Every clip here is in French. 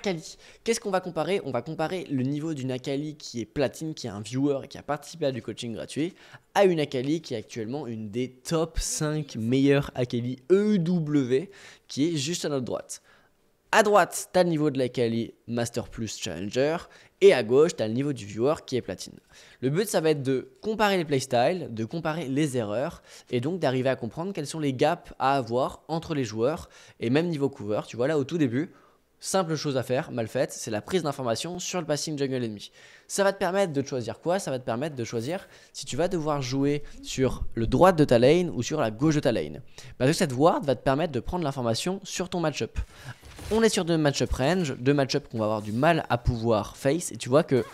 Akali. Qu'est-ce qu'on va comparer On va comparer le niveau d'une Akali qui est platine, qui est un viewer et qui a participé à du coaching gratuit, à une Akali qui est actuellement une des top 5 meilleures Akali EW, qui est juste à notre droite. À droite, tu as le niveau de l'Akali Master Plus Challenger, et à gauche, tu as le niveau du viewer qui est platine. Le but, ça va être de comparer les playstyles, de comparer les erreurs, et donc d'arriver à comprendre quels sont les gaps à avoir entre les joueurs, et même niveau cover, tu vois là au tout début, Simple chose à faire, mal faite, c'est la prise d'information sur le passing jungle ennemi. Ça va te permettre de choisir quoi Ça va te permettre de choisir si tu vas devoir jouer sur le droite de ta lane ou sur la gauche de ta lane. Parce que cette voie va te permettre de prendre l'information sur ton matchup. On est sur deux matchup range, deux matchups qu'on va avoir du mal à pouvoir face, et tu vois que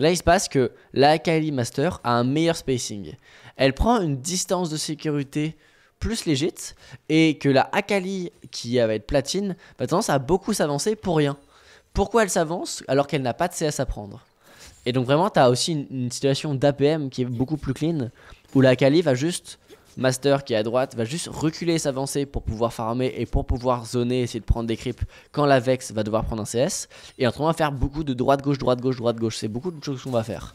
Là, il se passe que la Akali Master a un meilleur spacing. Elle prend une distance de sécurité plus légit et que la Akali qui va être platine va bah, tendance à beaucoup s'avancer pour rien. Pourquoi elle s'avance alors qu'elle n'a pas de CS à prendre Et donc vraiment tu as aussi une, situation d'APM qui est beaucoup plus clean où la Akali va juste Master qui est à droite va juste reculer et s'avancer pour pouvoir farmer et pour pouvoir zoner, essayer de prendre des creeps quand la Vex va devoir prendre un CS. Et en train va faire beaucoup de droite-gauche, droite-gauche, droite-gauche. C'est beaucoup de choses qu'on va faire.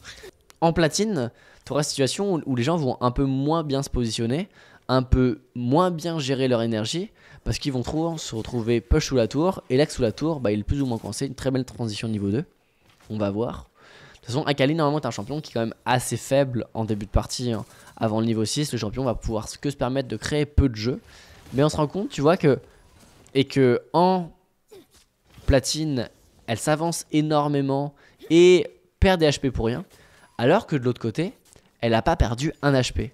En platine, tu auras une situation où, les gens vont un peu moins bien se positionner un peu moins bien gérer leur énergie parce qu'ils vont trop se retrouver push sous la tour et là sous la tour bah, il est plus ou moins coincé une très belle transition niveau 2 on va voir de toute façon Akali normalement est un champion qui est quand même assez faible en début de partie hein, avant le niveau 6 le champion va pouvoir que se permettre de créer peu de jeux mais on se rend compte tu vois que et que en platine elle s'avance énormément et perd des HP pour rien alors que de l'autre côté elle n'a pas perdu un HP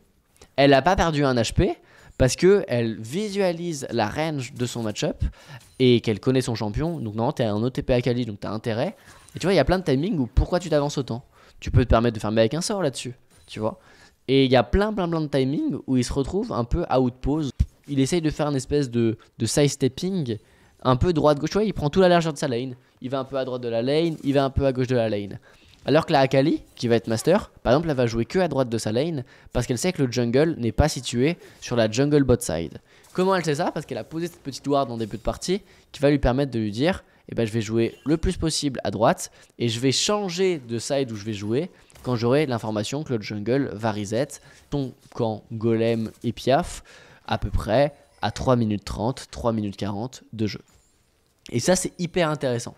elle n'a pas perdu un HP parce que elle visualise la range de son match-up et qu'elle connaît son champion. Donc normalement, tu as un OTP à Kali, donc tu as intérêt. Et tu vois, il y a plein de timings où pourquoi tu t'avances autant Tu peux te permettre de fermer avec un sort là-dessus, tu vois. Et il y a plein, plein, plein de timings où il se retrouve un peu out pause. Il essaye de faire une espèce de, de side-stepping un peu droite-gauche. vois, il prend toute la largeur de sa lane. Il va un peu à droite de la lane, il va un peu à gauche de la lane. Alors que la Akali, qui va être master, par exemple, elle va jouer que à droite de sa lane parce qu'elle sait que le jungle n'est pas situé sur la jungle bot side. Comment elle sait ça Parce qu'elle a posé cette petite ward en début de partie qui va lui permettre de lui dire eh ben, je vais jouer le plus possible à droite et je vais changer de side où je vais jouer quand j'aurai l'information que le jungle va reset ton camp golem et piaf à peu près à 3 minutes 30, 3 minutes 40 de jeu. Et ça c'est hyper intéressant.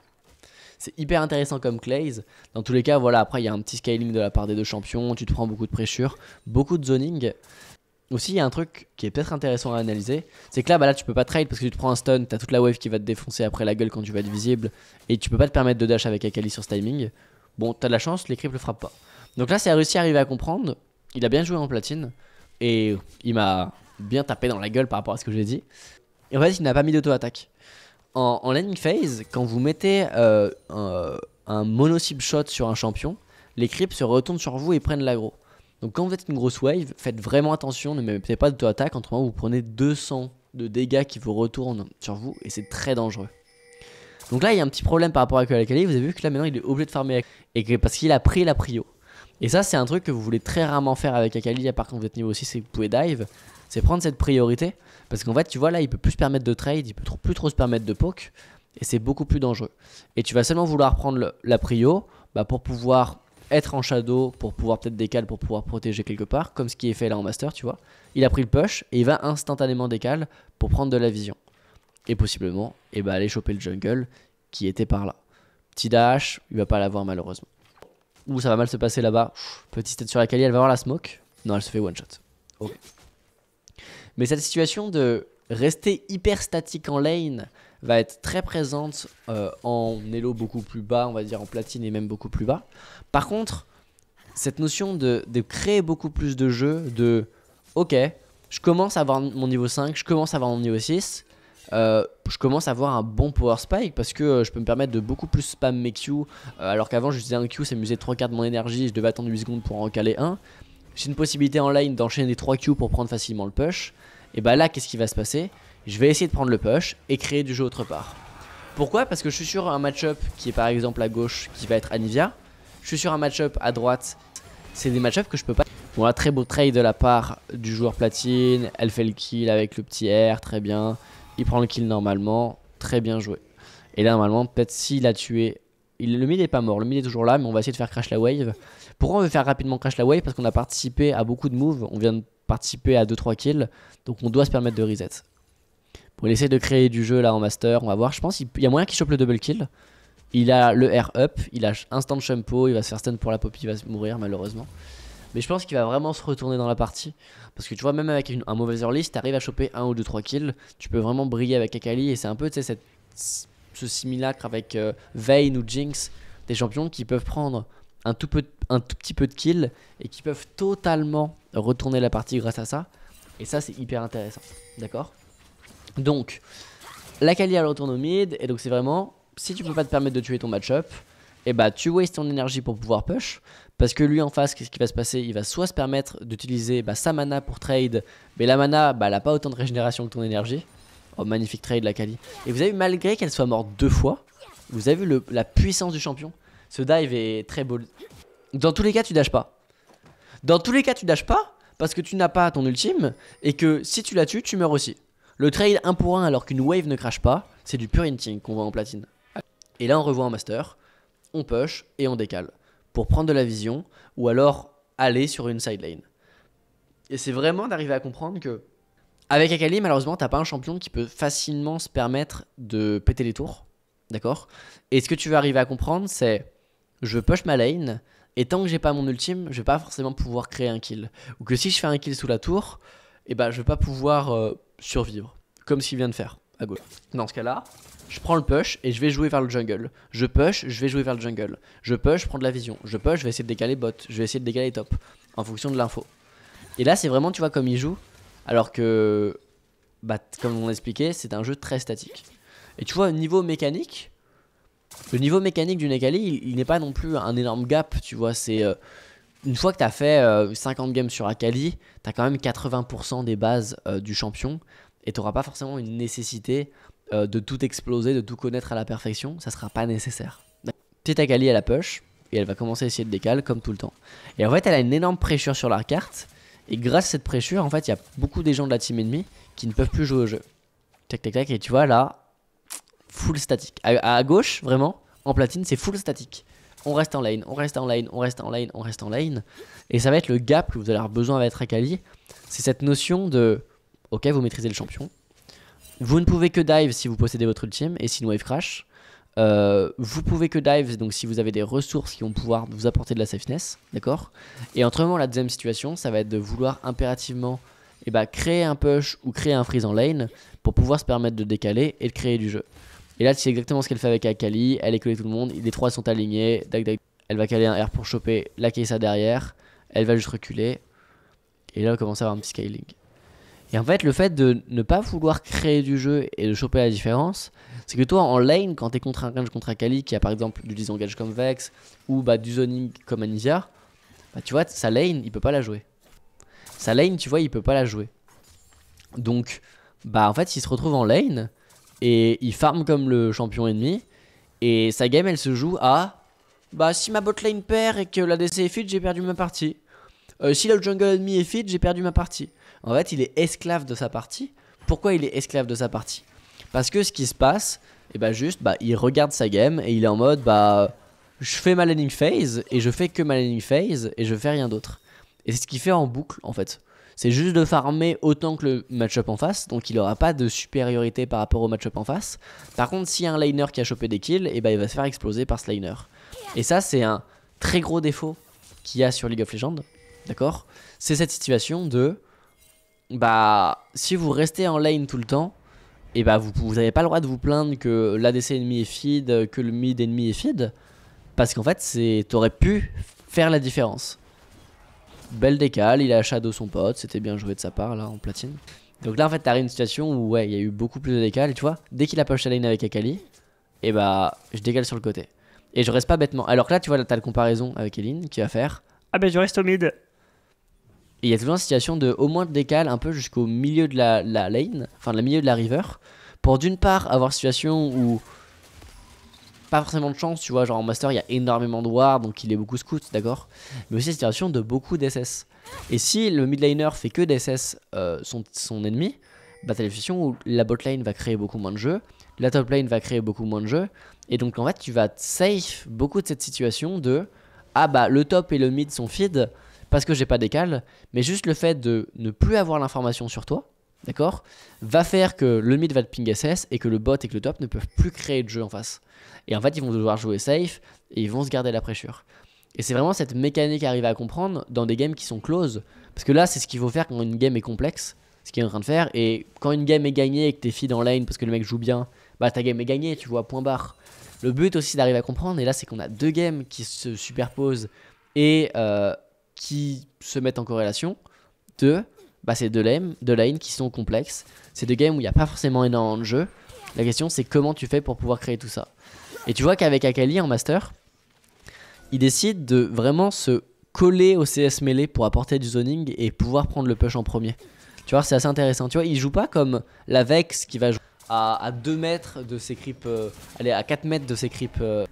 C'est hyper intéressant comme Clays. Dans tous les cas, voilà, après, il y a un petit scaling de la part des deux champions. Tu te prends beaucoup de pressure, beaucoup de zoning. Aussi, il y a un truc qui est peut-être intéressant à analyser, c'est que là, bah tu peux pas trade parce que tu te prends un stun, t'as toute la wave qui va te défoncer après la gueule quand tu vas être visible, et tu peux pas te permettre de dash avec Akali sur ce timing. Bon, t'as de la chance, les creeps le frappent pas. Donc là, c'est réussi à arriver à comprendre. Il a bien joué en platine, et il m'a bien tapé dans la gueule par rapport à ce que j'ai dit. Et en fait, il n'a pas mis d'auto-attaque en, landing phase, quand vous mettez euh, un, mono shot sur un champion, les creeps se retournent sur vous et prennent l'aggro. Donc quand vous êtes une grosse wave, faites vraiment attention, ne mettez pas d'auto-attaque, entre vous prenez 200 de dégâts qui vous retournent sur vous et c'est très dangereux. Donc là, il y a un petit problème par rapport à Kualakali, vous avez vu que là maintenant il est obligé de farmer et parce qu'il a pris la prio. Et ça, c'est un truc que vous voulez très rarement faire avec Akali, à part quand vous êtes niveau 6 et que vous pouvez dive. C'est prendre cette priorité. Parce qu'en fait, tu vois, là, il peut plus se permettre de trade, il peut plus trop se permettre de poke. Et c'est beaucoup plus dangereux. Et tu vas seulement vouloir prendre la prio bah, pour pouvoir être en shadow, pour pouvoir peut-être décaler, pour pouvoir protéger quelque part, comme ce qui est fait là en master, tu vois. Il a pris le push et il va instantanément décaler pour prendre de la vision. Et possiblement, et eh bah, aller choper le jungle qui était par là. Petit dash, il va pas l'avoir malheureusement. Ou ça va mal se passer là-bas. Petite tête sur la Kali, elle va avoir la smoke. Non, elle se fait one shot. Mais cette situation de rester hyper statique en lane va être très présente euh, en elo beaucoup plus bas, on va dire en platine et même beaucoup plus bas. Par contre, cette notion de, de créer beaucoup plus de jeux, de ok, je commence à avoir mon niveau 5, je commence à avoir mon niveau 6, euh, je commence à avoir un bon power spike parce que euh, je peux me permettre de beaucoup plus spam mes Q. Euh, alors qu'avant, j'utilisais un Q, ça m'usait 3 quarts de mon énergie je devais attendre 8 secondes pour en caler un. J'ai une possibilité en line d'enchaîner 3 Q pour prendre facilement le push. Et bah là, qu'est-ce qui va se passer Je vais essayer de prendre le push et créer du jeu autre part. Pourquoi Parce que je suis sur un match-up qui est par exemple à gauche qui va être Anivia. Je suis sur un match-up à droite. C'est des match-up que je peux pas. Bon, là, très beau trade de la part du joueur platine. Elle fait le kill avec le petit R très bien il prend le kill normalement, très bien joué. Et là, normalement, peut-être s'il a tué. Il, le mid est pas mort, le mid est toujours là, mais on va essayer de faire crash la wave. Pourquoi on veut faire rapidement crash la wave Parce qu'on a participé à beaucoup de moves, on vient de participer à 2-3 kills, donc on doit se permettre de reset. Pour il essaie de créer du jeu là en master, on va voir. Je pense qu'il y a moyen qu'il chope le double kill. Il a le air up, il a instant shampo, il va se faire stun pour la poppy, il va mourir malheureusement. Mais je pense qu'il va vraiment se retourner dans la partie. Parce que tu vois, même avec un mauvais early, si arrives à choper un ou deux, trois kills, tu peux vraiment briller avec Akali. Et c'est un peu, tu sais, ce simulacre avec euh, Vein ou Jinx, des champions qui peuvent prendre un tout, petit peu de kills et qui peuvent totalement retourner la partie grâce à ça. Et ça, c'est hyper intéressant. D'accord Donc, Akali à retourne au mid. Et donc, c'est vraiment, si tu peux pas te permettre de tuer ton match-up, et eh bah tu wastes ton énergie pour pouvoir push, parce que lui en face, qu'est-ce qui va se passer Il va soit se permettre d'utiliser bah, sa mana pour trade, mais la mana, bah, elle n'a pas autant de régénération que ton énergie. Oh, magnifique trade la Kali. Et vous avez vu, malgré qu'elle soit morte deux fois, vous avez vu la puissance du champion. Ce dive est très beau. Dans tous les cas, tu dashes pas. Dans tous les cas, tu dashes pas parce que tu n'as pas ton ultime et que si tu la tues, tu meurs aussi. Le trade 1 pour 1 alors qu'une wave ne crache pas, c'est du pur inting qu'on voit en platine. Et là, on revoit un master, on push et on décale pour prendre de la vision ou alors aller sur une side lane. Et c'est vraiment d'arriver à comprendre que avec Akali, malheureusement, t'as pas un champion qui peut facilement se permettre de péter les tours. D'accord Et ce que tu vas arriver à comprendre, c'est je push ma lane, et tant que j'ai pas mon ultime, je vais pas forcément pouvoir créer un kill. Ou que si je fais un kill sous la tour, et eh ben, je vais pas pouvoir euh, survivre, comme ce qu'il vient de faire à gauche. Dans ce cas-là, je prends le push et je vais jouer vers le jungle. Je push, je vais jouer vers le jungle. Je push, je prends de la vision. Je push, je vais essayer de décaler bot. Je vais essayer de décaler top en fonction de l'info. Et là, c'est vraiment, tu vois, comme il joue. Alors que, bah, comme on l'expliquait, c'est un jeu très statique. Et tu vois, au niveau mécanique, le niveau mécanique du Nekali, il, n'est pas non plus un énorme gap, tu vois. C'est euh, une fois que tu as fait 50 euh, games sur Akali, tu as quand même 80% des bases euh, du champion et tu n'auras pas forcément une nécessité euh, de tout exploser, de tout connaître à la perfection, ça sera pas nécessaire. Petite Akali à la poche et elle va commencer à essayer de décaler comme tout le temps. Et en fait, elle a une énorme pressure sur la carte, et grâce à cette pressure, en fait, il y a beaucoup des gens de la team ennemie qui ne peuvent plus jouer au jeu. Tac, tac, tac, et tu vois là, full statique. À, gauche, vraiment, en platine, c'est full statique. On reste en lane, on reste en lane, on reste en lane, on reste en lane. Et ça va être le gap que vous allez avoir besoin avec Akali. C'est cette notion de, ok, vous maîtrisez le champion, vous ne pouvez que dive si vous possédez votre ultime et sinon wave crash. Euh, vous pouvez que dive, donc si vous avez des ressources qui vont pouvoir vous apporter de la safeness, d'accord Et autrement, la deuxième situation, ça va être de vouloir impérativement eh ben, créer un push ou créer un freeze en lane pour pouvoir se permettre de décaler et de créer du jeu. Et là, c'est exactement ce qu'elle fait avec Akali, elle est collée tout le monde, les trois sont alignés, elle va caler un R pour choper la Kaisa derrière, elle va juste reculer, et là, on commence à avoir un petit scaling. Et en fait, le fait de ne pas vouloir créer du jeu et de choper la différence, c'est que toi en lane, quand t'es contre un range contre un Kali qui a par exemple du disengage comme Vex ou bah, du zoning comme Anisia, bah, tu vois, sa lane il peut pas la jouer. Sa lane, tu vois, il peut pas la jouer. Donc, bah en fait, il se retrouve en lane et il farm comme le champion ennemi. Et sa game elle se joue à bah si ma bot lane perd et que la DC est fit j'ai perdu ma partie. Euh, si le jungle ennemi est fit j'ai perdu ma partie. En fait, il est esclave de sa partie. Pourquoi il est esclave de sa partie Parce que ce qui se passe, et eh ben juste, bah, il regarde sa game et il est en mode, bah, je fais ma landing phase et je fais que ma landing phase et je fais rien d'autre. Et c'est ce qu'il fait en boucle, en fait. C'est juste de farmer autant que le match-up en face, donc il aura pas de supériorité par rapport au match-up en face. Par contre, s'il y a un liner qui a chopé des kills, et eh ben il va se faire exploser par ce liner. Et ça, c'est un très gros défaut qu'il y a sur League of Legends, d'accord C'est cette situation de bah, si vous restez en lane tout le temps, et eh bah vous n'avez pas le droit de vous plaindre que l'ADC ennemi est feed, que le mid ennemi est feed, parce qu'en fait, c'est t'aurais pu faire la différence. Belle décale, il a shadow son pote, c'était bien joué de sa part là en platine. Donc là en fait t'arrives une situation où ouais il y a eu beaucoup plus de décales, tu vois, dès qu'il a push la lane avec Akali, et eh bah je décale sur le côté. Et je reste pas bêtement. Alors que là tu vois la t'as la comparaison avec Eline qui va faire Ah bah, je reste au mid et il y a toujours une situation de au moins de décale un peu jusqu'au milieu de la, lane, enfin le milieu de la river, pour d'une part avoir situation où pas forcément de chance, tu vois, genre en master il y a énormément de war, donc il est beaucoup scout, d'accord Mais aussi une situation de beaucoup d'SS. Et si le mid laner fait que d'SS euh, son, son ennemi, bah t'as la situation où la bot lane va créer beaucoup moins de jeux, la top lane va créer beaucoup moins de jeux, et donc en fait tu vas safe beaucoup de cette situation de ah bah le top et le mid sont feed, parce que j'ai pas d'écale, mais juste le fait de ne plus avoir l'information sur toi, d'accord, va faire que le mid va te ping SS et que le bot et que le top ne peuvent plus créer de jeu en face. Et en fait, ils vont devoir jouer safe et ils vont se garder la pressure. Et c'est vraiment cette mécanique à arriver à comprendre dans des games qui sont closes. Parce que là, c'est ce qu'il faut faire quand une game est complexe, ce qu'il est en train de faire. Et quand une game est gagnée et que t'es feed en lane parce que le mec joue bien, bah ta game est gagnée, tu vois, point barre. Le but aussi d'arriver à comprendre, et là, c'est qu'on a deux games qui se superposent et euh, qui se mettent en corrélation. de bah, c'est deux lanes, qui sont complexes. C'est des games où il n'y a pas forcément énormément de jeu. La question, c'est comment tu fais pour pouvoir créer tout ça. Et tu vois qu'avec Akali en master, il décide de vraiment se coller au CS mêlé pour apporter du zoning et pouvoir prendre le push en premier. Tu vois, c'est assez intéressant. Tu vois, il joue pas comme la Vex qui va jouer à, 2 mètres de ses creeps. Euh, allez, à 4 mètres de ses creeps. Euh,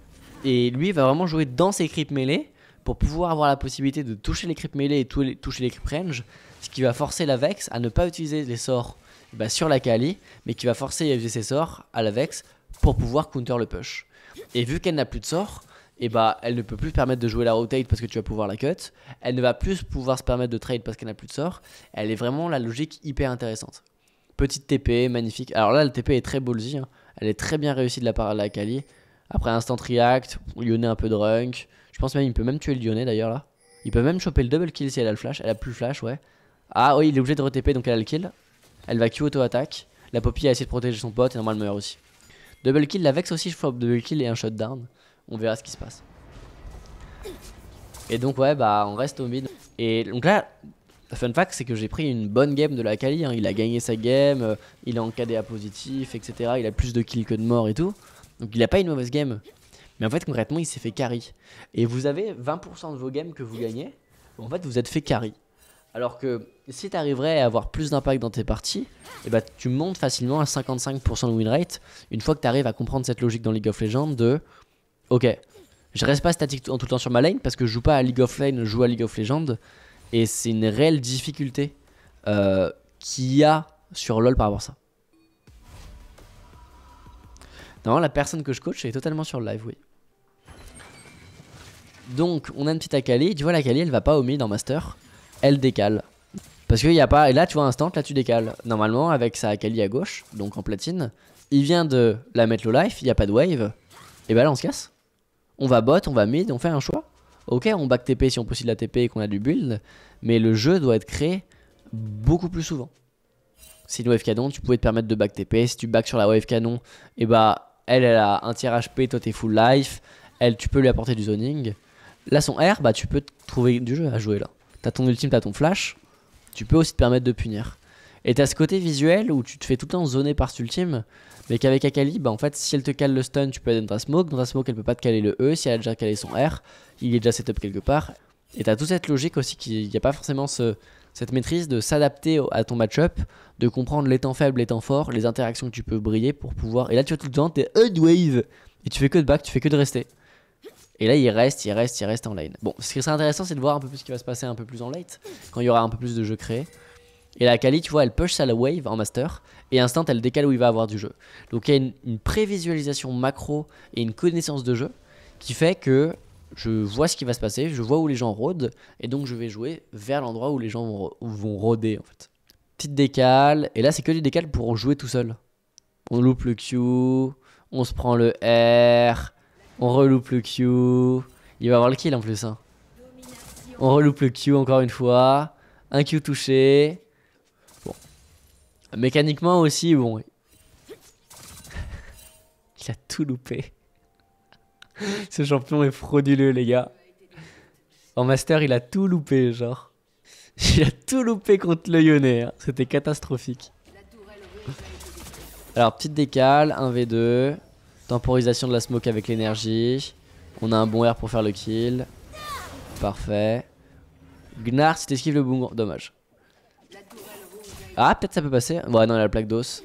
et lui, il va vraiment jouer dans ses creeps mêlés pour pouvoir avoir la possibilité de toucher les creeps melee et toucher les creeps range, ce qui va forcer la à ne pas utiliser les sorts eh ben, sur la Kali, mais qui va forcer à utiliser ses sorts à la pour pouvoir counter le push. Et vu qu'elle n'a plus de sorts, et eh bah ben, elle ne peut plus se permettre de jouer la rotate parce que tu vas pouvoir la cut, elle ne va plus pouvoir se permettre de trade parce qu'elle n'a plus de sorts, elle est vraiment la logique hyper intéressante. Petite TP, magnifique. Alors là, le TP est très ballsy, hein. elle est très bien réussie de la part de la Kali. Après instant react, Lyonnais un peu drunk, je pense même qu'il peut même tuer le Lyonnais d'ailleurs là. Il peut même choper le double kill si elle a le flash. Elle a plus le flash, ouais. Ah oui, il est obligé de retp donc elle a le kill. Elle va Q auto-attaque. La Poppy a essayé de protéger son pote et normalement meurt aussi. Double kill, la Vex aussi, je flop double kill et un shutdown. On verra ce qui se passe. Et donc ouais, bah on reste au mid. Et donc là, fun fact, c'est que j'ai pris une bonne game de la Kali. Hein. Il a gagné sa game, euh, il est en KDA positif, etc. Il a plus de kills que de morts et tout. Donc il a pas une mauvaise game. Mais en fait, concrètement, il s'est fait carry. Et vous avez 20% de vos games que vous gagnez, en fait, vous êtes fait carry. Alors que si tu arriverais à avoir plus d'impact dans tes parties, et eh ben, tu montes facilement à 55% de win rate une fois que tu arrives à comprendre cette logique dans League of Legends de OK, je reste pas statique tout, tout le temps sur ma lane parce que je joue pas à League of Legends, je joue à League of Legends. Et c'est une réelle difficulté euh, qu'il y a sur LoL par rapport à ça. Non, la personne que je coach est totalement sur le live, oui. Donc, on a une petite Akali. Tu vois, l'Akali, elle va pas au mid en master. Elle décale. Parce qu'il n'y a pas. Et là, tu vois, instant, là, tu décales. Normalement, avec sa Akali à gauche, donc en platine, il vient de la mettre low life, il n'y a pas de wave. Et bah là, on se casse. On va bot, on va mid, on fait un choix. Ok, on back TP si on possède la TP et qu'on a du build. Mais le jeu doit être créé beaucoup plus souvent. Si une wave canon, tu pouvais te permettre de back TP. Si tu back sur la wave canon, et bah elle, elle a un tiers HP, toi t'es full life. Elle, tu peux lui apporter du zoning. Là, son R, bah, tu peux trouver du jeu à jouer là. T'as ton ultime, t'as ton flash. Tu peux aussi te permettre de punir. Et t'as ce côté visuel où tu te fais tout le temps zoner par cet ultime, mais qu'avec Akali, bah en fait, si elle te cale le stun, tu peux aller dans smoke. Dans un smoke, elle peut pas te caler le E. Si elle a déjà calé son R, il est déjà setup quelque part. Et t'as toute cette logique aussi qu'il n'y a pas forcément cette maîtrise de s'adapter à ton match-up, de comprendre les temps faibles, les temps forts, les interactions que tu peux briller pour pouvoir. Et là, tu vois tout le temps, t'es wave et tu fais que de back, tu fais que de rester. Et là, il reste, il reste, il reste en line. Bon, ce qui serait intéressant, c'est de voir un peu plus ce qui va se passer un peu plus en late, quand il y aura un peu plus de jeux créés. Et la Kali, tu vois, elle push sa wave en master, et instant, elle décale où il va avoir du jeu. Donc il y a une, prévisualisation macro et une connaissance de jeu qui fait que je vois ce qui va se passer, je vois où les gens rôdent, et donc je vais jouer vers l'endroit où les gens vont, rôder, en fait. Petite décale, et là, c'est que du décale pour jouer tout seul. On loupe le Q, on se prend le R, on reloupe le Q. Il va avoir le kill en plus. Hein. On reloupe le Q encore une fois. Un Q touché. Bon. Mécaniquement aussi, bon. Il a tout loupé. Ce champion est frauduleux, les gars. En master, il a tout loupé, genre. Il a tout loupé contre le Lyonnais. Hein. C'était catastrophique. Alors, petite décale, 1v2. Temporisation de la smoke avec l'énergie. On a un bon air pour faire le kill. Parfait. Gnar si t'esquives le boom. Dommage. Ah, peut-être ça peut passer. Ouais, non, il a la plaque d'os.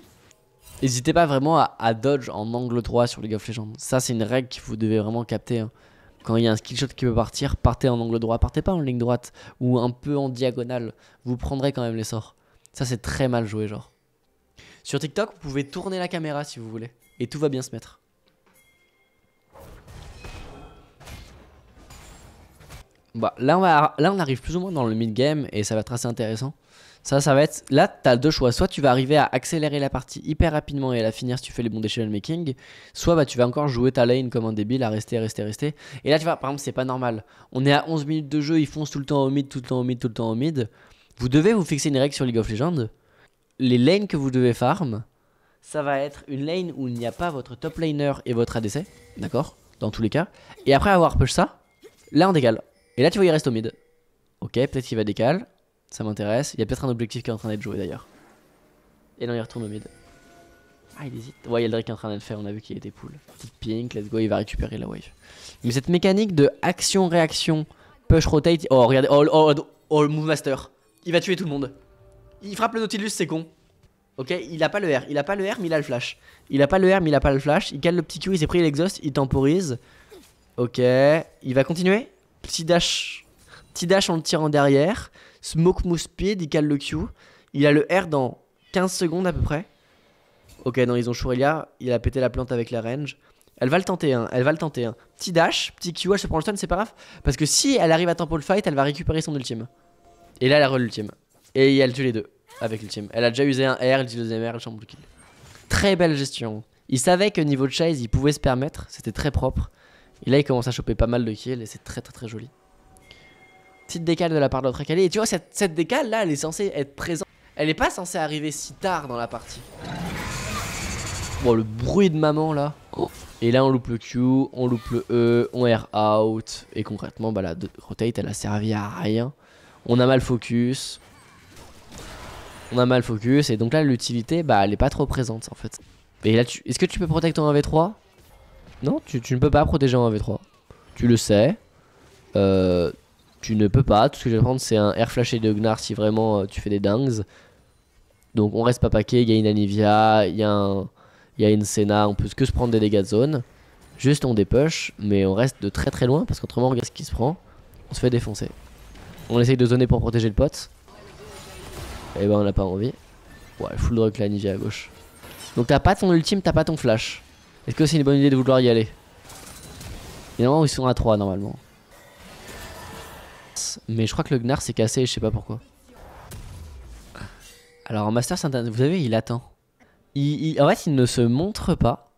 N'hésitez pas vraiment à, dodge en angle droit sur les of Legends. Ça, c'est une règle que vous devez vraiment capter. Hein. Quand il y a un skill shot qui peut partir, partez en angle droit. Partez pas en ligne droite ou un peu en diagonale. Vous prendrez quand même les sorts. Ça, c'est très mal joué, genre. Sur TikTok, vous pouvez tourner la caméra si vous voulez. Et tout va bien se mettre. Bah, là, on va, là, on arrive plus ou moins dans le mid-game et ça va être assez intéressant. Ça, ça va être. Là, t'as as deux choix. Soit tu vas arriver à accélérer la partie hyper rapidement et à la finir si tu fais les bons decision making. Soit bah, tu vas encore jouer ta lane comme un débile à rester, rester, rester. Et là, tu vois, par exemple, c'est pas normal. On est à 11 minutes de jeu, ils foncent tout le temps au mid, tout le temps au mid, tout le temps au mid. Vous devez vous fixer une règle sur League of Legends. Les lanes que vous devez farm, ça va être une lane où il n'y a pas votre top laner et votre ADC. D'accord Dans tous les cas. Et après avoir push ça, là, on décale. Et là, tu vois, il reste au mid. Ok, peut-être qu'il va décaler. Ça m'intéresse. Il y a peut-être un objectif qui est en train d'être joué d'ailleurs. Et là, il retourne au mid. Ah, il hésite. Ouais, il y a le Drake qui est en train de fait, faire. On a vu qu'il était pool. Petite pink, let's go. Il va récupérer la wave. Mais cette mécanique de action-réaction, push-rotate. Oh, regardez. Oh, oh, oh, oh, le move master. Il va tuer tout le monde. Il frappe le Nautilus, c'est con. Ok, il a pas le R, il a pas le R mais il a le flash. Il a pas le R mais il a pas le flash. Il cale le petit Q, il s'est pris l'exhaust, il temporise. Ok, il va continuer Petit dash. Petit dash en le tirant derrière. Smoke move speed, il cale le Q. Il a le R dans 15 secondes à peu près. Ok, non, ils ont Shurelia. Il a pété la plante avec la range. Elle va le tenter, hein. elle va le tenter. Hein. Petit dash, petit Q, elle se prend le stun, c'est pas grave. Parce que si elle arrive à tempo le fight, elle va récupérer son ultime. Et là, elle a l'ultime. Et elle tue les deux avec l'ultime. Elle a déjà usé un R, elle dit le R, elle chambre le kill. Très belle gestion. Il savait que niveau de chase, il pouvait se permettre. C'était très propre. Et là, il commence à choper pas mal de kills et c'est très très très joli. Petite décale de la part de notre Et tu vois, cette, décale là, elle est censée être présente. Elle est pas censée arriver si tard dans la partie. Bon, le bruit de maman là. Et là, on loupe le Q, on loupe le E, on air out. Et concrètement, bah, la rotate, elle a servi à rien. On a mal focus. On a mal focus. Et donc là, l'utilité, bah, elle est pas trop présente en fait. Et là, est-ce que tu peux protéger ton 1v3 non, tu, ne peux pas protéger en 1v3. Tu le sais. Euh, tu ne peux pas. Tout ce que je vais prendre, c'est un air et de Gnar si vraiment euh, tu fais des dingues. Donc on reste pas paquet. Il y a une Anivia, il y, a a une Senna. On peut que se prendre des dégâts de zone. Juste on dépush, mais on reste de très très loin parce qu'autrement, regarde ce qui se prend. On se fait défoncer. On essaye de zoner pour protéger le pote. Et eh ben on n'a pas envie. Ouais, full drop la Anivia à gauche. Donc t'as pas ton ultime, t'as pas ton flash. Est-ce que c'est une bonne idée de vouloir y aller Évidemment, ils sont à 3 normalement. Mais je crois que le Gnar s'est cassé, je sais pas pourquoi. Alors en Master, vous savez, il attend. en fait, il ne se montre pas.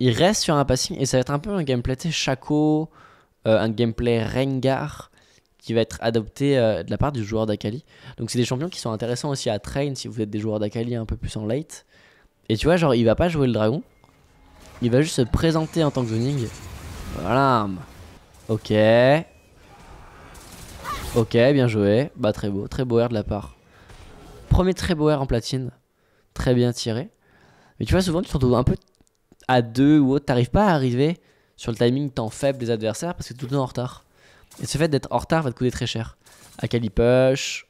Il reste sur un passing et ça va être un peu un gameplay Shaco, euh, un gameplay Rengar qui va être adopté euh, de la part du joueur d'Akali. Donc c'est des champions qui sont intéressants aussi à train si vous êtes des joueurs d'Akali un peu plus en late. Et tu vois, genre, il va pas jouer le dragon. Il va juste se présenter en tant que zoning. Voilà. Ok. Ok, bien joué. Bah très beau, très beau air de la part. Premier très beau air en platine. Très bien tiré. Mais tu vois, souvent tu te retrouves un peu à deux ou autre. T'arrives pas à arriver sur le timing tant faible des adversaires parce que tout le temps en retard. Et ce fait d'être en retard va te coûter très cher. Akali push,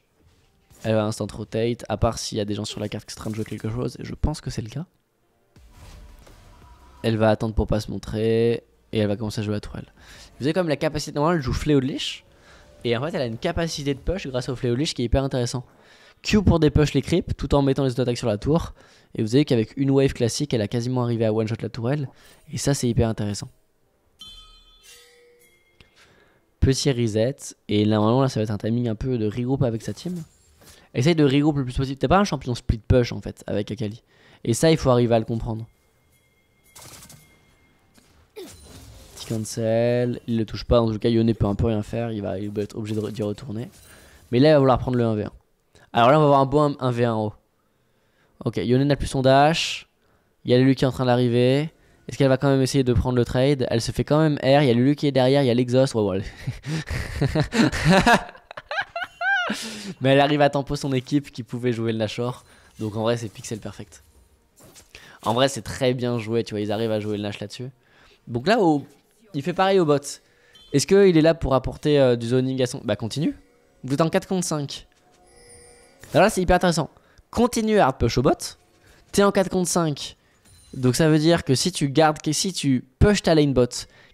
elle va instant rotate, à part s'il y a des gens sur la carte qui sont en train de jouer quelque chose, et je pense que c'est le cas elle va attendre pour pas se montrer, et elle va commencer à jouer la tourelle. Vous avez comme la capacité, normalement elle joue fléau de liche, et en fait elle a une capacité de push grâce au fléau de liche qui est hyper intéressant. Q pour des push les creeps tout en mettant les auto-attaques sur la tour, et vous avez qu'avec une wave classique elle a quasiment arrivé à one-shot la tourelle, et ça c'est hyper intéressant. Petit reset, et là normalement là ça va être un timing un peu de regroup avec sa team. Essaye de regroupe le plus possible, t'es pas un champion split push en fait avec Akali, et ça il faut arriver à le comprendre. cancel, il le touche pas, dans tout cas Yone peut un peu rien faire, il va, être obligé d'y retourner. Mais là il va vouloir prendre le 1v1. Alors là on va avoir un beau 1v1 en haut. Ok, Yone n'a plus son dash, il y a Lulu qui est en train d'arriver. Est-ce qu'elle va quand même essayer de prendre le trade Elle se fait quand même air, il y a Lulu qui est derrière, il y a l'exhaust. Mais elle arrive à tempo son équipe qui pouvait jouer le Nashor. Donc en vrai c'est pixel perfect. En vrai c'est très bien joué, tu vois, ils arrivent à jouer le Nash là-dessus. Donc là, au il fait pareil au bot. Est-ce qu'il est là pour apporter euh, du zoning à son... Bah continue. Vous êtes en 4 contre 5. Alors là c'est hyper intéressant. Continue hard push au bot. T'es en 4 contre 5. Donc ça veut dire que si tu gardes, que si tu push ta lane bot,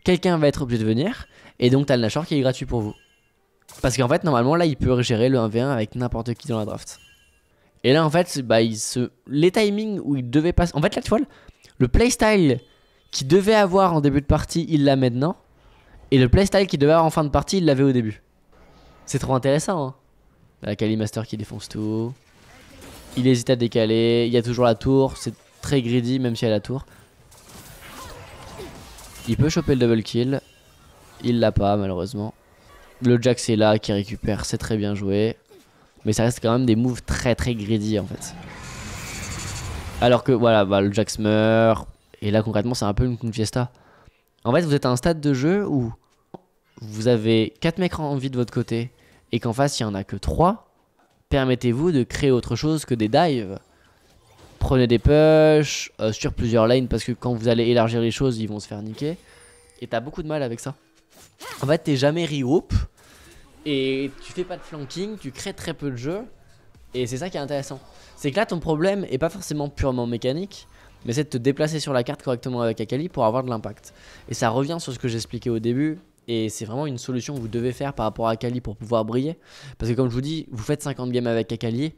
quelqu'un va être obligé de venir. Et donc t'as le Nashor qui est gratuit pour vous. Parce qu'en fait normalement là il peut gérer le 1v1 avec n'importe qui dans la draft. Et là en fait bah il Les timings où il devait passer... En fait là tu vois le playstyle qui devait avoir en début de partie, il l'a maintenant. Et le playstyle qui devait avoir en fin de partie, il l'avait au début. C'est trop intéressant. Hein. la Kali Master qui défonce tout. Il hésite à décaler. Il y a toujours la tour. C'est très greedy, même si y a la tour. Il peut choper le double kill. Il l'a pas, malheureusement. Le Jax est là qui récupère. C'est très bien joué. Mais ça reste quand même des moves très très greedy en fait. Alors que voilà, bah, le Jax meurt. Et là, concrètement, c'est un peu une, fiesta. En fait, vous êtes à un stade de jeu où vous avez 4 mecs en vie de votre côté et qu'en face, il y en a que 3. Permettez-vous de créer autre chose que des dives. Prenez des push euh, sur plusieurs lanes parce que quand vous allez élargir les choses, ils vont se faire niquer. Et t'as beaucoup de mal avec ça. En fait, t'es jamais regroup et tu fais pas de flanking, tu crées très peu de jeu Et c'est ça qui est intéressant. C'est que là, ton problème est pas forcément purement mécanique mais c'est de te déplacer sur la carte correctement avec Akali pour avoir de l'impact. Et ça revient sur ce que j'expliquais au début, et c'est vraiment une solution que vous devez faire par rapport à Akali pour pouvoir briller. Parce que comme je vous dis, vous faites 50 games avec Akali,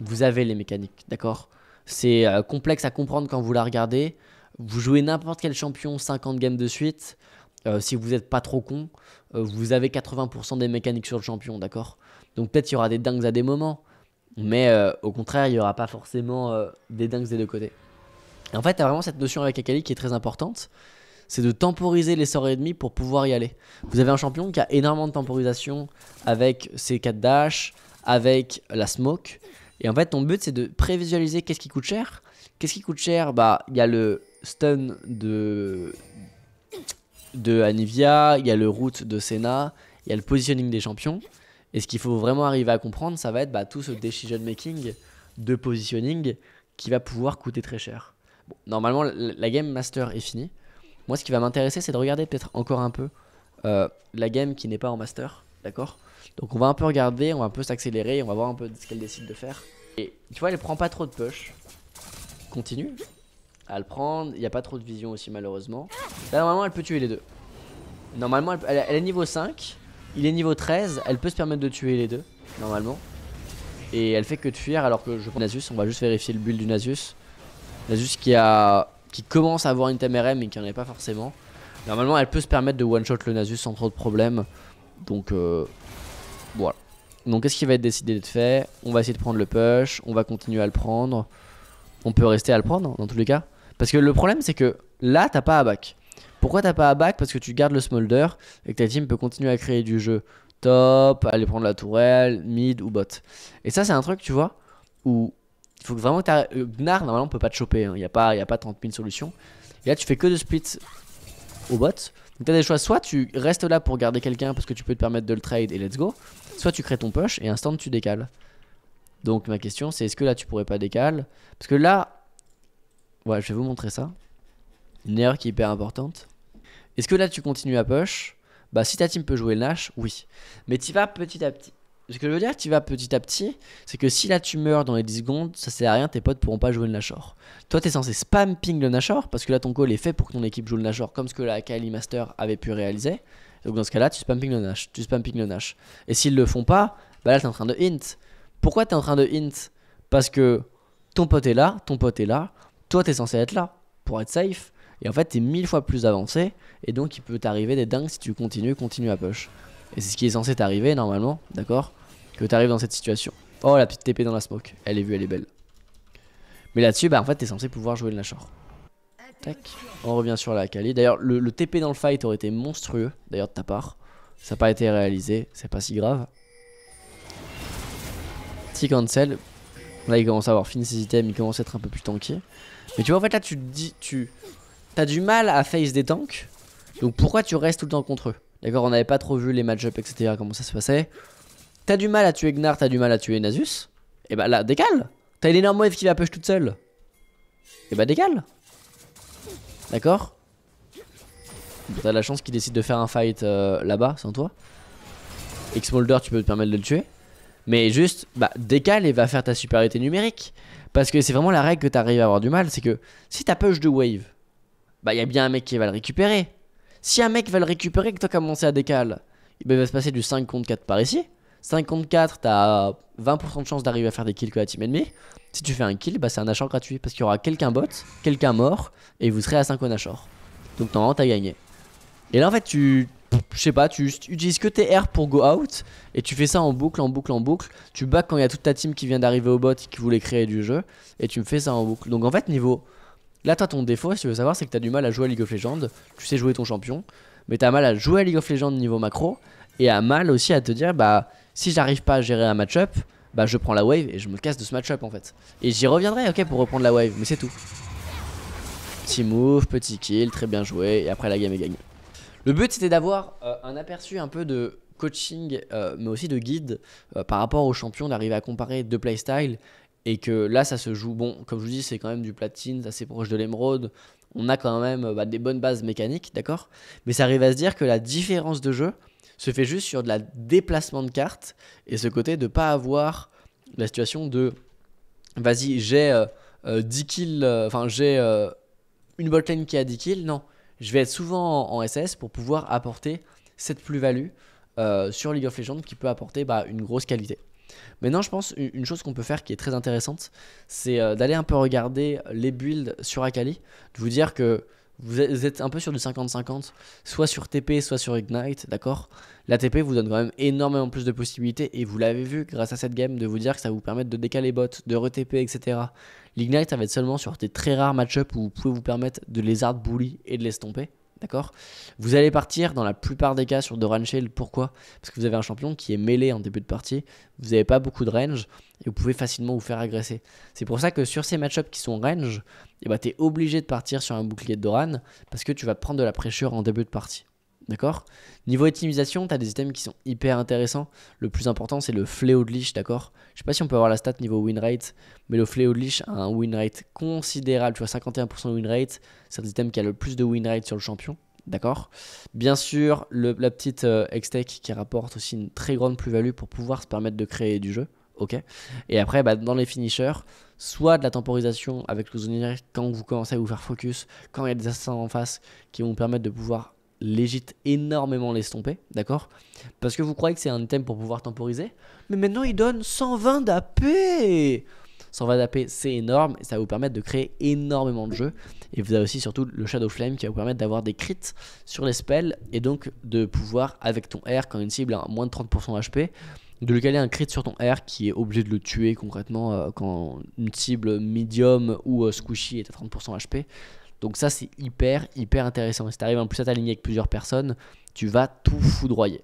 vous avez les mécaniques, d'accord C'est euh, complexe à comprendre quand vous la regardez. Vous jouez n'importe quel champion 50 games de suite, euh, si vous n'êtes pas trop con, euh, vous avez 80% des mécaniques sur le champion, d'accord Donc peut-être il y aura des dingues à des moments, mais au contraire, il n'y aura pas forcément des dingues des deux côtés. En fait, tu as vraiment cette notion avec Akali qui est très importante. C'est de temporiser les sorts ennemis pour pouvoir y aller. Vous avez un champion qui a énormément de temporisation avec ses 4 dash, avec la smoke. Et en fait, ton but, c'est de prévisualiser qu'est-ce qui coûte cher. Qu'est-ce qui coûte cher Bah, il y a le stun de de Anivia, il y a le route de Senna, il y a le positioning des champions. Et ce qu'il faut vraiment arriver à comprendre, ça va être bah, tout ce decision making de positioning qui va pouvoir coûter très cher normalement, la game master est finie. Moi, ce qui va m'intéresser, c'est de regarder peut-être encore un peu euh, la game qui n'est pas en master. D'accord Donc, on va un peu regarder, on va un peu s'accélérer, on va voir un peu ce qu'elle décide de faire. Et tu vois, elle prend pas trop de push. Continue à le prendre. Il n'y a pas trop de vision aussi, malheureusement. Là, normalement, elle peut tuer les deux. Normalement, elle, est niveau 5. Il est niveau 13. Elle peut se permettre de tuer les deux, normalement. Et elle fait que de fuir alors que je prends Nasus. On va juste vérifier le build du Nasus. Nasus qui a qui commence à avoir une TMRM mais qui n'en est pas forcément. Normalement, elle peut se permettre de one-shot le Nasus sans trop de problèmes. Donc, euh, voilà. Donc, qu'est-ce qui va être décidé de fait On va essayer de prendre le push, on va continuer à le prendre. On peut rester à le prendre, dans tous les cas. Parce que le problème, c'est que là, t'as pas à back. Pourquoi t'as pas à back Parce que tu gardes le smolder et que ta team peut continuer à créer du jeu top, aller prendre la tourelle, mid ou bot. Et ça, c'est un truc, tu vois, où il faut vraiment que euh, tu Gnar, normalement, on peut pas te choper. Hein. Il n'y a, pas, y a pas 30 000 solutions. Et là, tu fais que de split au bot. Donc as des choix, soit tu restes là pour garder quelqu'un parce que tu peux te permettre de le trade et let's go, soit tu crées ton push et instant tu décales. Donc ma question c'est est-ce que là tu pourrais pas décaler Parce que là, ouais je vais vous montrer ça, une erreur qui est hyper importante. Est-ce que là tu continues à push Bah si ta team peut jouer le Nash, oui. Mais tu vas petit à petit ce que je veux dire, tu vas petit à petit, c'est que si là tu meurs dans les 10 secondes, ça sert à rien, tes potes pourront pas jouer le Nashor. Toi, t'es censé spam ping le Nashor, parce que là ton call est fait pour que ton équipe joue le Nashor, comme ce que la Kali Master avait pu réaliser. Donc dans ce cas-là, tu spam ping le Nash, tu spam ping le Nash. Et s'ils le font pas, bah là t'es en train de hint. Pourquoi t'es en train de hint Parce que ton pote est là, ton pote est là, toi t'es censé être là pour être safe. Et en fait, t'es mille fois plus avancé, et donc il peut t'arriver des dingues si tu continues, continue à push. Et c'est ce qui est censé t'arriver normalement, d'accord que t'arrives dans cette situation. Oh la petite TP dans la smoke, elle est vue, elle est belle. Mais là-dessus, bah en fait t'es censé pouvoir jouer le Nashor. Tac, on revient sur la Kali. D'ailleurs, le, TP dans le fight aurait été monstrueux, d'ailleurs de ta part. Ça n'a pas été réalisé, c'est pas si grave. Petit cancel. Là il commence à avoir fini ses items, il commence à être un peu plus tanké. Mais tu vois en fait là tu dis, tu... T'as du mal à face des tanks, donc pourquoi tu restes tout le temps contre eux D'accord, on n'avait pas trop vu les match-ups, etc. Comment ça se passait T'as du mal à tuer Gnar, t'as du mal à tuer Nasus. Et eh bah ben là, décale. T'as une énorme wave qui la push toute seule. Et eh bah ben, décale. D'accord T'as la chance qu'il décide de faire un fight euh, là-bas sans toi. x tu peux te permettre de le tuer. Mais juste, bah, décale et va faire ta supériorité numérique. Parce que c'est vraiment la règle que t'arrives à avoir du mal. C'est que si t'as push de wave, bah, y a bien un mec qui va le récupérer. Si un mec va le récupérer que t'as commencé à décale, bah, il va se passer du 5 contre 4 par ici. 54, t'as 20% de chance d'arriver à faire des kills que la team ennemie. Si tu fais un kill, bah, c'est un achat gratuit parce qu'il y aura quelqu'un bot, quelqu'un mort et vous serez à 5 en Donc normalement t'as gagné. Et là en fait tu, je sais pas, tu, utilises que tes R pour go out et tu fais ça en boucle, en boucle, en boucle. Tu back quand il y a toute ta team qui vient d'arriver au bot qui voulait créer du jeu et tu me fais ça en boucle. Donc en fait, niveau. Là, toi, ton défaut, si tu veux savoir, c'est que t'as du mal à jouer à League of Legends. Tu sais jouer ton champion, mais t'as mal à jouer à League of Legends niveau macro et à mal aussi à te dire, bah, si j'arrive pas à gérer un match-up, bah je prends la wave et je me casse de ce match-up en fait. Et j'y reviendrai, ok, pour reprendre la wave, mais c'est tout. Petit move, petit kill, très bien joué, et après la game est gagnée. Le but c'était d'avoir euh, un aperçu un peu de coaching, euh, mais aussi de guide euh, par rapport aux champions, d'arriver à comparer deux playstyles. Et que là, ça se joue, bon, comme je vous dis, c'est quand même du platine, assez proche de l'émeraude. On a quand même bah, des bonnes bases mécaniques, d'accord Mais ça arrive à se dire que la différence de jeu, se fait juste sur de la déplacement de cartes et ce côté de pas avoir la situation de vas-y, j'ai 10 euh, euh, kills, euh, enfin j'ai une botlane qui a 10 kills. Non, je vais être souvent en, SS pour pouvoir apporter cette plus-value sur League of Legends qui peut apporter bah, une grosse qualité. Maintenant, je pense une chose qu'on peut faire qui est très intéressante, c'est d'aller un peu regarder les builds sur Akali, de vous dire que vous êtes un peu sur du 50-50, soit sur TP, soit sur Ignite, d'accord La TP vous donne quand même énormément plus de possibilités et vous l'avez vu grâce à cette game de vous dire que ça vous permet de décaler bots, de re-TP, etc. L'Ignite, ça va être seulement sur des très rares match up où vous pouvez vous permettre de les hard bully et de les l'estomper. D'accord Vous allez partir dans la plupart des cas sur Doran Shield, Pourquoi Parce que vous avez un champion qui est mêlé en début de partie. Vous n'avez pas beaucoup de range et vous pouvez facilement vous faire agresser. C'est pour ça que sur ces matchups qui sont range, et eh bah ben, tu es obligé de partir sur un bouclier de Doran parce que tu vas prendre de la pressure en début de partie. D'accord Niveau optimisation, tu as des items qui sont hyper intéressants. Le plus important, c'est le fléau de Lich, d'accord Je sais pas si on peut avoir la stat niveau win rate, mais le fléau de Lich a un win rate considérable. Tu vois, 51% win rate, c'est un item qui a le plus de win rate sur le champion, d'accord Bien sûr, la petite ex euh, extech qui rapporte aussi une très grande plus-value pour pouvoir se permettre de créer du jeu, ok Et après, bah, dans les finishers, soit de la temporisation avec le zonier quand vous commencez à vous faire focus, quand il y a des assassins en face qui vont vous permettre de pouvoir légite énormément l'estomper, d'accord Parce que vous croyez que c'est un item pour pouvoir temporiser, mais maintenant il donne 120 d'AP 120 d'AP c'est énorme, et ça va vous permettre de créer énormément de jeux, et vous avez aussi surtout le Shadow Flame qui va vous permettre d'avoir des crits sur les spells, et donc de pouvoir, avec ton R, quand une cible a moins de 30% HP, de lui caler un crit sur ton R qui est obligé de le tuer concrètement euh, quand une cible medium ou euh, squishy est à 30% HP. Donc ça, c'est hyper, hyper intéressant. Si tu arrives en plus à t'aligner avec plusieurs personnes, tu vas tout foudroyer.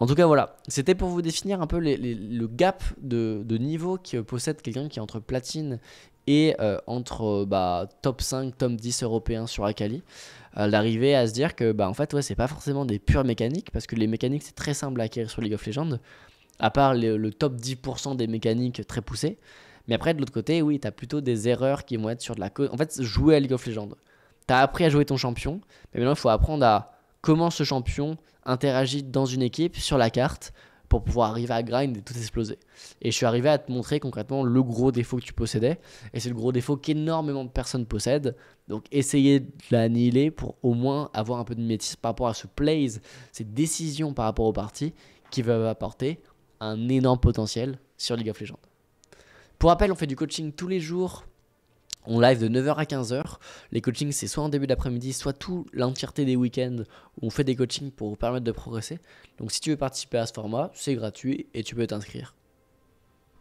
En tout cas, voilà, c'était pour vous définir un peu le gap de, niveau que possède quelqu'un qui est entre platine et euh, entre euh, bah, top 5, top 10 européens sur Akali, euh, d'arriver à se dire que bah, en fait, ouais, c'est pas forcément des pures mécaniques, parce que les mécaniques, c'est très simple à acquérir sur League of Legends, à part le top 10% des mécaniques très poussées. Mais après, de l'autre côté, oui, tu as plutôt des erreurs qui vont être sur de la. En fait, jouer à League of Legends. Tu as appris à jouer ton champion, mais maintenant, il faut apprendre à comment ce champion interagit dans une équipe, sur la carte, pour pouvoir arriver à grind et tout exploser. Et je suis arrivé à te montrer concrètement le gros défaut que tu possédais. Et c'est le gros défaut qu'énormément de personnes possèdent. Donc essayez de l'annihiler pour au moins avoir un peu de métis par rapport à ce plays, ces décisions par rapport aux parties qui va apporter un énorme potentiel sur League of Legends. Pour rappel, on fait du coaching tous les jours. On live de 9h à 15h. Les coachings, c'est soit en début d'après-midi, soit tout l'entièreté des week-ends où on fait des coachings pour vous permettre de progresser. Donc si tu veux participer à ce format, c'est gratuit et tu peux t'inscrire.